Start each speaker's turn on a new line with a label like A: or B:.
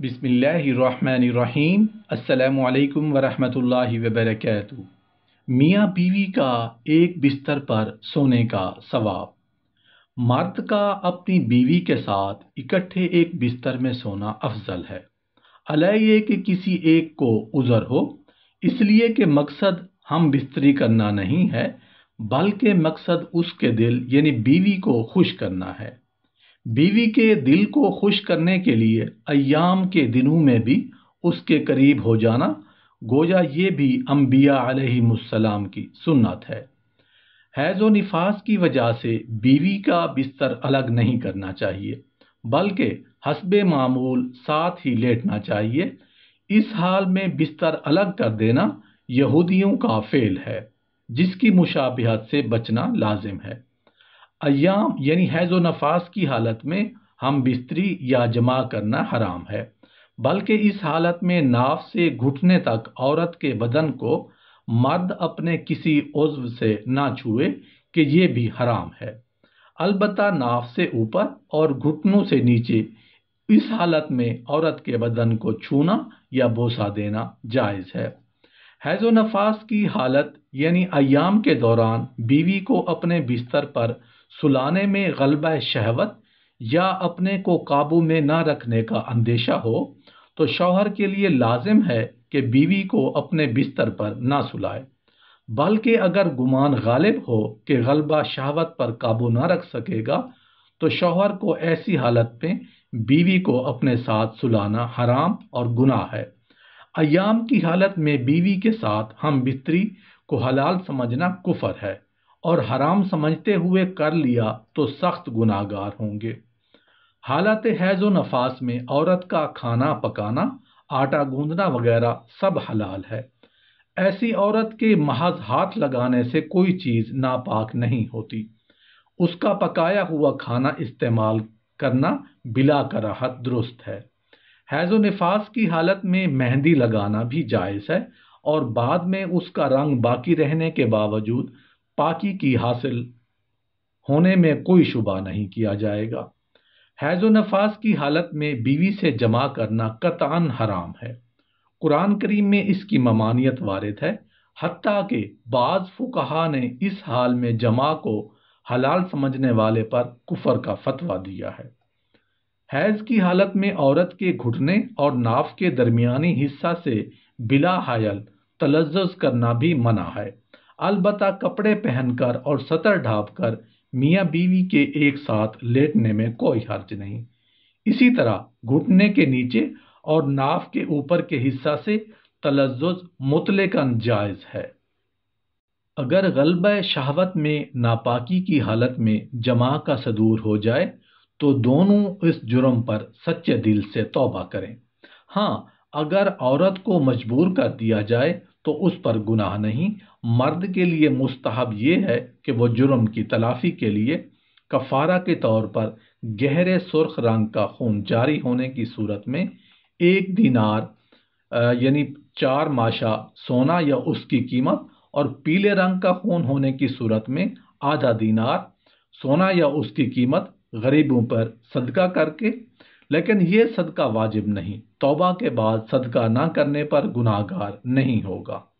A: बिसमीम् अल्लाम वरहमतुल्लाहि वबरकत मियाँ बीवी का एक बिस्तर पर सोने का सवाब मर्द का अपनी बीवी के साथ इकट्ठे एक बिस्तर में सोना अफजल है अलह ये कि किसी एक को उज़र हो इसलिए कि मकसद हम बिस्तरी करना नहीं है बल्कि मकसद उसके दिल यानी बीवी को खुश करना है बीवी के दिल को खुश करने के लिए अयाम के दिनों में भी उसके करीब हो जाना गोया ये भी अम्बिया आलहीसलाम की सुन्नत है हैज़ो निफास की वजह से बीवी का बिस्तर अलग नहीं करना चाहिए बल्कि हसब मामूल साथ ही लेटना चाहिए इस हाल में बिस्तर अलग कर देना यहूदियों का फेल है जिसकी मुशाबहत से बचना लाजिम है अयाम यानी हैज़ व नफास की हालत में हम बिस्तरी या जमा करना हराम है बल्कि इस हालत में नाफ से घुटने तक औरत के बदन को मर्द अपने किसी उज्व से ना छुए कि ये भी हराम है अलबत् नाफ से ऊपर और घुटनों से नीचे इस हालत में औरत के बदन को छूना या बोसा देना जायज़ है हैज़ो नफास की हालत यानी अयाम के दौरान बीवी को अपने बिस्तर पर सुलाने में गलब शहवत या अपने को काबू में ना रखने का अंदेशा हो तो शौहर के लिए लाजिम है कि बीवी को अपने बिस्तर पर ना सुलाए बल्कि अगर गुमान गालिब हो कि गलबा शहावत पर काबू ना रख सकेगा तो शौहर को ऐसी हालत में बीवी को अपने साथ सुलाना हराम और गुनाह है अयाम की हालत में बीवी के साथ हम बिस्तरी को हलाल समझना कुफर है और हराम समझते हुए कर लिया तो सख्त गुनागार होंगे हालत हैज़ नफास में औरत का खाना पकाना आटा गूंदना वगैरह सब हलाल है ऐसी औरत के महज हाथ लगाने से कोई चीज़ नापाक नहीं होती उसका पकाया हुआ खाना इस्तेमाल करना बिला कराहत दुरुस्त है हैज़ो नफास की हालत में मेहंदी लगाना भी जायज़ है और बाद में उसका रंग बाकी रहने के बावजूद पाकि की हासिल होने में कोई शुबा नहीं किया जाएगा हैज़ो नफास की हालत में बीवी से जमा करना कतान हराम है कुरान करीम में इसकी ममानियत वारद है हती के बाद फुकहा ने इस हाल में जमा को हलाल समझने वाले पर कुफर का फतवा दिया है हैज़ की हालत में औरत के घुटने और नाफ के दरमियानी हिस्सा से बिला हायल तलज़ करना भी मना है अलबत्ता कपड़े पहनकर और सतर ढाप कर मियाँ बीवी के एक साथ लेटने में कोई हर्ज नहीं इसी तरह घुटने के नीचे और नाफ के ऊपर के हिस्सा से तलजुज मुतलकन जायज़ है अगर गलब शहावत में नापाकी की हालत में जमा का सदूर हो जाए तो दोनों इस जुर्म पर सच्चे दिल से तौबा करें हाँ अगर औरत को मजबूर कर दिया जाए तो उस पर गुनाह नहीं मर्द के लिए मुस्तहब ये है कि वह जुर्म की तलाफी के लिए कफारा के तौर पर गहरे सुर्ख रंग का खून जारी होने की सूरत में एक दिनार यानी चार माशा सोना या उसकी कीमत और पीले रंग का खून होने की सूरत में आधा दिनार सोना या उसकी कीमत गरीबों पर सदका करके लेकिन ये सदका वाजिब नहीं तौबा के बाद सदका ना करने पर गुनाहगार नहीं होगा